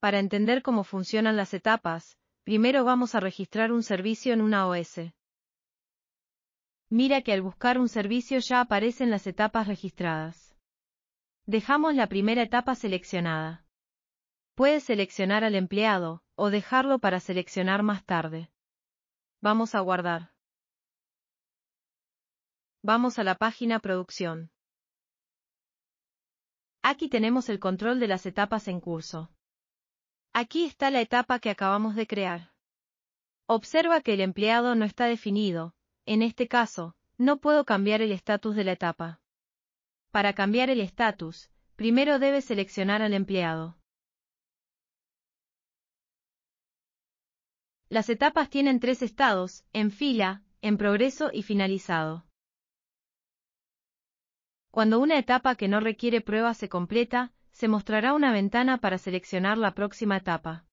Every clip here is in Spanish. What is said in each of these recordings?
Para entender cómo funcionan las etapas, primero vamos a registrar un servicio en una OS. Mira que al buscar un servicio ya aparecen las etapas registradas. Dejamos la primera etapa seleccionada. Puedes seleccionar al empleado, o dejarlo para seleccionar más tarde. Vamos a guardar. Vamos a la página Producción. Aquí tenemos el control de las etapas en curso. Aquí está la etapa que acabamos de crear. Observa que el empleado no está definido, en este caso, no puedo cambiar el estatus de la etapa. Para cambiar el estatus, primero debe seleccionar al empleado. Las etapas tienen tres estados, en fila, en progreso y finalizado. Cuando una etapa que no requiere prueba se completa, se mostrará una ventana para seleccionar la próxima etapa.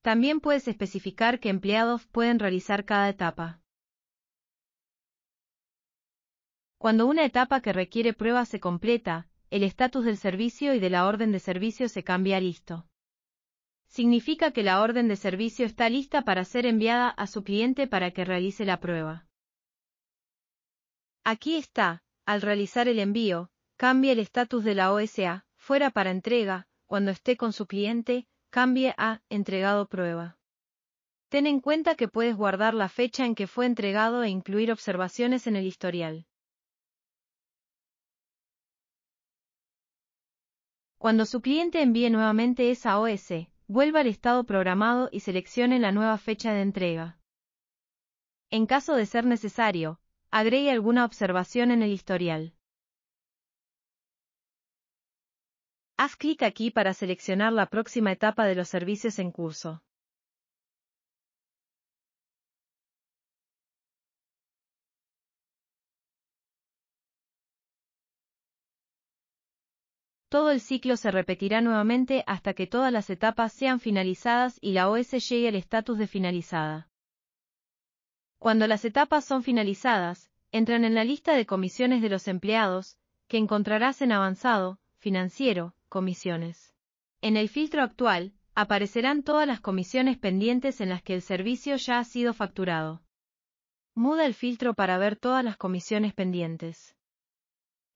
También puedes especificar qué empleados pueden realizar cada etapa. Cuando una etapa que requiere prueba se completa, el estatus del servicio y de la orden de servicio se cambia a listo. Significa que la orden de servicio está lista para ser enviada a su cliente para que realice la prueba. Aquí está, al realizar el envío, cambie el estatus de la OSA, fuera para entrega, cuando esté con su cliente, cambie a entregado prueba. Ten en cuenta que puedes guardar la fecha en que fue entregado e incluir observaciones en el historial. Cuando su cliente envíe nuevamente esa OS, vuelva al estado programado y seleccione la nueva fecha de entrega. En caso de ser necesario, agregue alguna observación en el historial. Haz clic aquí para seleccionar la próxima etapa de los servicios en curso. Todo el ciclo se repetirá nuevamente hasta que todas las etapas sean finalizadas y la OS llegue al estatus de finalizada. Cuando las etapas son finalizadas, entran en la lista de comisiones de los empleados, que encontrarás en avanzado, financiero, comisiones. En el filtro actual, aparecerán todas las comisiones pendientes en las que el servicio ya ha sido facturado. Muda el filtro para ver todas las comisiones pendientes.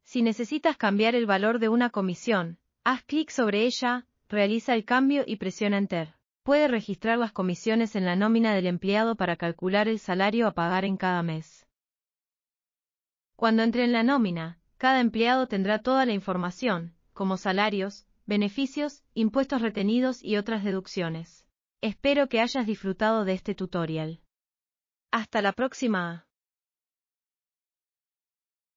Si necesitas cambiar el valor de una comisión, haz clic sobre ella, realiza el cambio y presiona Enter puede registrar las comisiones en la nómina del empleado para calcular el salario a pagar en cada mes. Cuando entre en la nómina, cada empleado tendrá toda la información, como salarios, beneficios, impuestos retenidos y otras deducciones. Espero que hayas disfrutado de este tutorial. Hasta la próxima.